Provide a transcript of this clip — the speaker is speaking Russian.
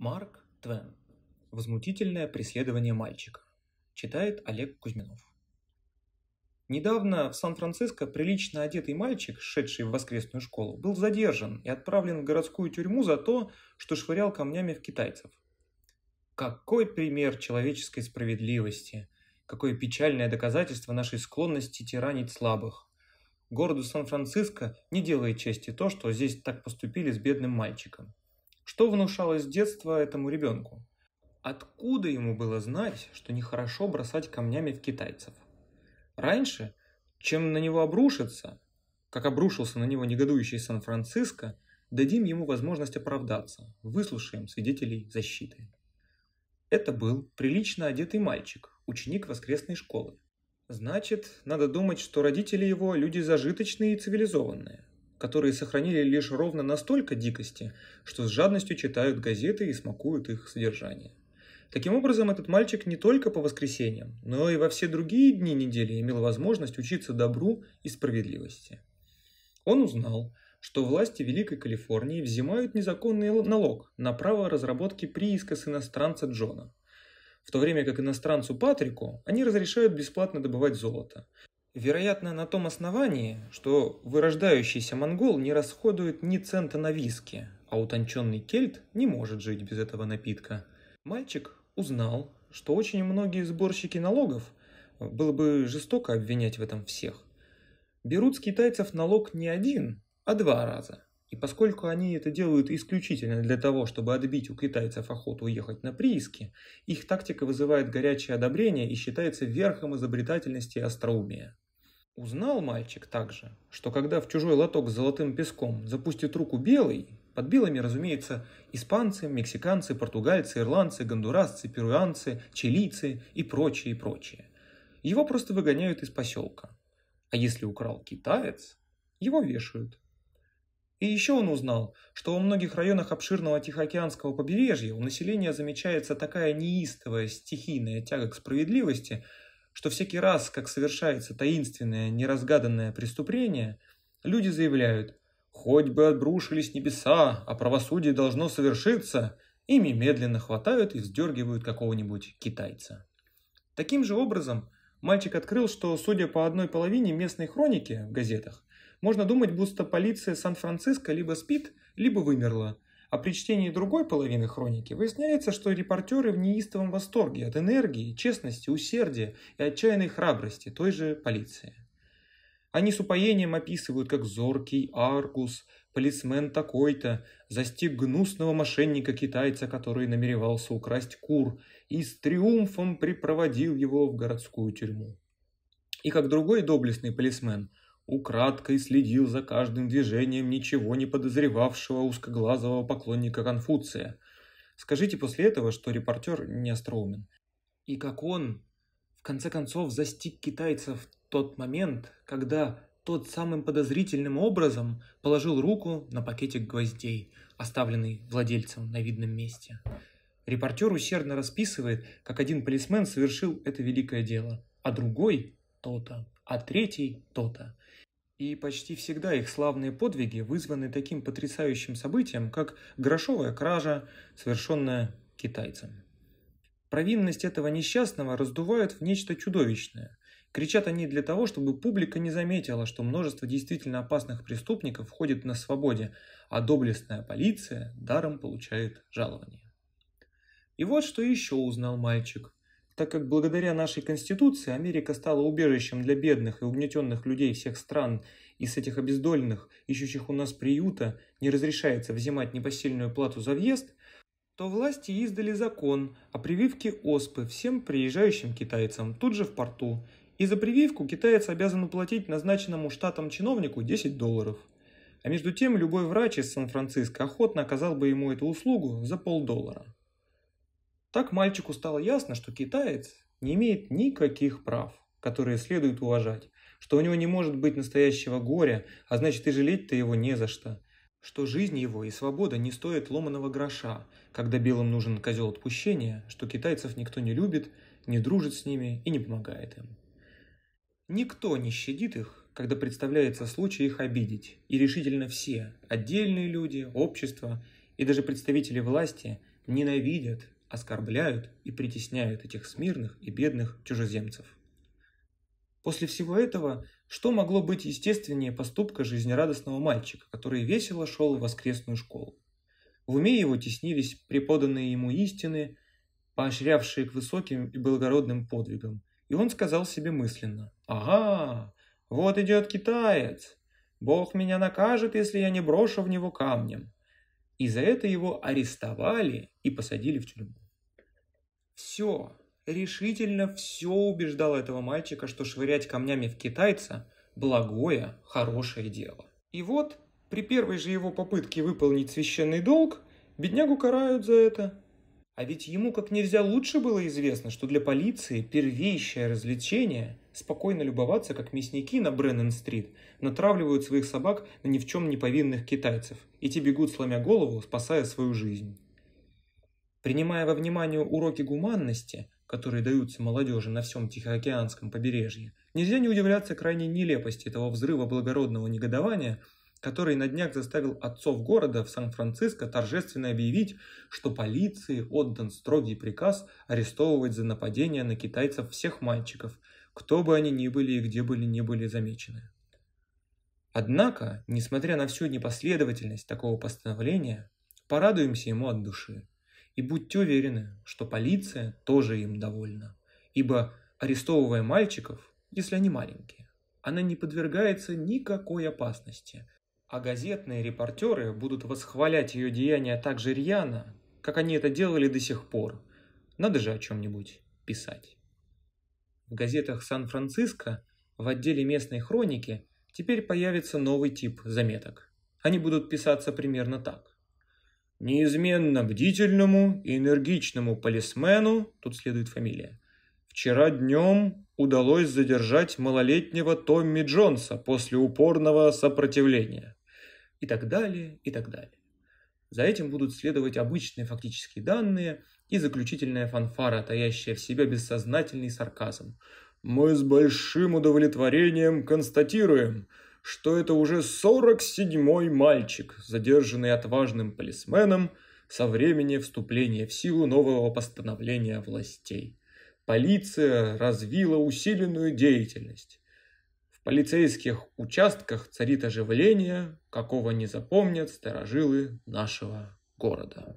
Марк Твен. Возмутительное преследование мальчика. Читает Олег Кузьминов. Недавно в Сан-Франциско прилично одетый мальчик, шедший в воскресную школу, был задержан и отправлен в городскую тюрьму за то, что швырял камнями в китайцев. Какой пример человеческой справедливости! Какое печальное доказательство нашей склонности тиранить слабых! Городу Сан-Франциско не делает чести то, что здесь так поступили с бедным мальчиком. Что внушалось с детства этому ребенку? Откуда ему было знать, что нехорошо бросать камнями в китайцев? Раньше, чем на него обрушиться, как обрушился на него негодующий Сан-Франциско, дадим ему возможность оправдаться, выслушаем свидетелей защиты. Это был прилично одетый мальчик, ученик воскресной школы. Значит, надо думать, что родители его люди зажиточные и цивилизованные которые сохранили лишь ровно настолько дикости, что с жадностью читают газеты и смакуют их содержание. Таким образом, этот мальчик не только по воскресеньям, но и во все другие дни недели имел возможность учиться добру и справедливости. Он узнал, что власти Великой Калифорнии взимают незаконный налог на право разработки прииска с иностранца Джона. В то время как иностранцу Патрику они разрешают бесплатно добывать золото, Вероятно, на том основании, что вырождающийся монгол не расходует ни цента на виски, а утонченный кельт не может жить без этого напитка. Мальчик узнал, что очень многие сборщики налогов, э, было бы жестоко обвинять в этом всех, берут с китайцев налог не один, а два раза – и поскольку они это делают исключительно для того, чтобы отбить у китайцев охоту уехать на прииски, их тактика вызывает горячее одобрение и считается верхом изобретательности и остроумия. Узнал мальчик также, что когда в чужой лоток с золотым песком запустит руку белый, под белыми, разумеется, испанцы, мексиканцы, португальцы, ирландцы, гондурасцы, перуанцы, чилийцы и прочие, прочие. Его просто выгоняют из поселка. А если украл китаец, его вешают – и еще он узнал, что во многих районах обширного Тихоокеанского побережья у населения замечается такая неистовая стихийная тяга к справедливости, что всякий раз, как совершается таинственное, неразгаданное преступление, люди заявляют «Хоть бы отбрушились небеса, а правосудие должно совершиться», ими медленно хватают и вздергивают какого-нибудь китайца. Таким же образом, мальчик открыл, что, судя по одной половине местной хроники в газетах, можно думать, будто полиция Сан-Франциско либо спит, либо вымерла. А при чтении другой половины хроники выясняется, что репортеры в неистовом восторге от энергии, честности, усердия и отчаянной храбрости той же полиции. Они с упоением описывают, как зоркий Аргус, полисмен такой-то, застиг гнусного мошенника-китайца, который намеревался украсть кур, и с триумфом припроводил его в городскую тюрьму. И как другой доблестный полисмен, украдкой следил за каждым движением ничего не подозревавшего узкоглазого поклонника Конфуция. Скажите после этого, что репортер не остроумен. И как он, в конце концов, застиг китайцев в тот момент, когда тот самым подозрительным образом положил руку на пакетик гвоздей, оставленный владельцем на видном месте. Репортер усердно расписывает, как один полисмен совершил это великое дело, а другой – то-то, а третий – то-то. И почти всегда их славные подвиги вызваны таким потрясающим событием, как грошовая кража, совершенная китайцем. Провинность этого несчастного раздувают в нечто чудовищное. Кричат они для того, чтобы публика не заметила, что множество действительно опасных преступников ходит на свободе, а доблестная полиция даром получает жалование. И вот что еще узнал мальчик – так как благодаря нашей Конституции Америка стала убежищем для бедных и угнетенных людей всех стран, и с этих обездоленных, ищущих у нас приюта, не разрешается взимать непосильную плату за въезд, то власти издали закон о прививке оспы всем приезжающим китайцам тут же в порту, и за прививку китаец обязан уплатить назначенному штатом чиновнику 10 долларов. А между тем любой врач из Сан-Франциско охотно оказал бы ему эту услугу за полдоллара. Так мальчику стало ясно, что китаец не имеет никаких прав, которые следует уважать, что у него не может быть настоящего горя, а значит и жалеть-то его не за что, что жизнь его и свобода не стоят ломаного гроша, когда белым нужен козел отпущения, что китайцев никто не любит, не дружит с ними и не помогает им. Никто не щадит их, когда представляется случай их обидеть, и решительно все – отдельные люди, общество и даже представители власти – ненавидят оскорбляют и притесняют этих смирных и бедных чужеземцев. После всего этого, что могло быть естественнее поступка жизнерадостного мальчика, который весело шел в воскресную школу? В уме его теснились преподанные ему истины, поощрявшие к высоким и благородным подвигам, и он сказал себе мысленно «Ага, вот идет китаец! Бог меня накажет, если я не брошу в него камнем!» И за это его арестовали и посадили в тюрьму. Все, решительно все убеждало этого мальчика, что швырять камнями в китайца – благое, хорошее дело. И вот, при первой же его попытке выполнить священный долг, беднягу карают за это – а ведь ему как нельзя лучше было известно, что для полиции первейшее развлечение – спокойно любоваться, как мясники на бреннен стрит натравливают своих собак на ни в чем не повинных китайцев, и те бегут, сломя голову, спасая свою жизнь. Принимая во внимание уроки гуманности, которые даются молодежи на всем Тихоокеанском побережье, нельзя не удивляться крайней нелепости этого взрыва благородного негодования – который на днях заставил отцов города в Сан-Франциско торжественно объявить, что полиции отдан строгий приказ арестовывать за нападение на китайцев всех мальчиков, кто бы они ни были и где бы ни были замечены. Однако, несмотря на всю непоследовательность такого постановления, порадуемся ему от души. И будьте уверены, что полиция тоже им довольна, ибо арестовывая мальчиков, если они маленькие, она не подвергается никакой опасности – а газетные репортеры будут восхвалять ее деяния так же рьяно, как они это делали до сих пор. Надо же о чем-нибудь писать. В газетах Сан-Франциско в отделе местной хроники теперь появится новый тип заметок. Они будут писаться примерно так. Неизменно бдительному и энергичному полисмену, тут следует фамилия, вчера днем удалось задержать малолетнего Томми Джонса после упорного сопротивления и так далее, и так далее. За этим будут следовать обычные фактические данные и заключительная фанфара, таящая в себе бессознательный сарказм. «Мы с большим удовлетворением констатируем, что это уже 47-й мальчик, задержанный отважным полисменом со времени вступления в силу нового постановления властей. Полиция развила усиленную деятельность. В полицейских участках царит оживление, какого не запомнят старожилы нашего города.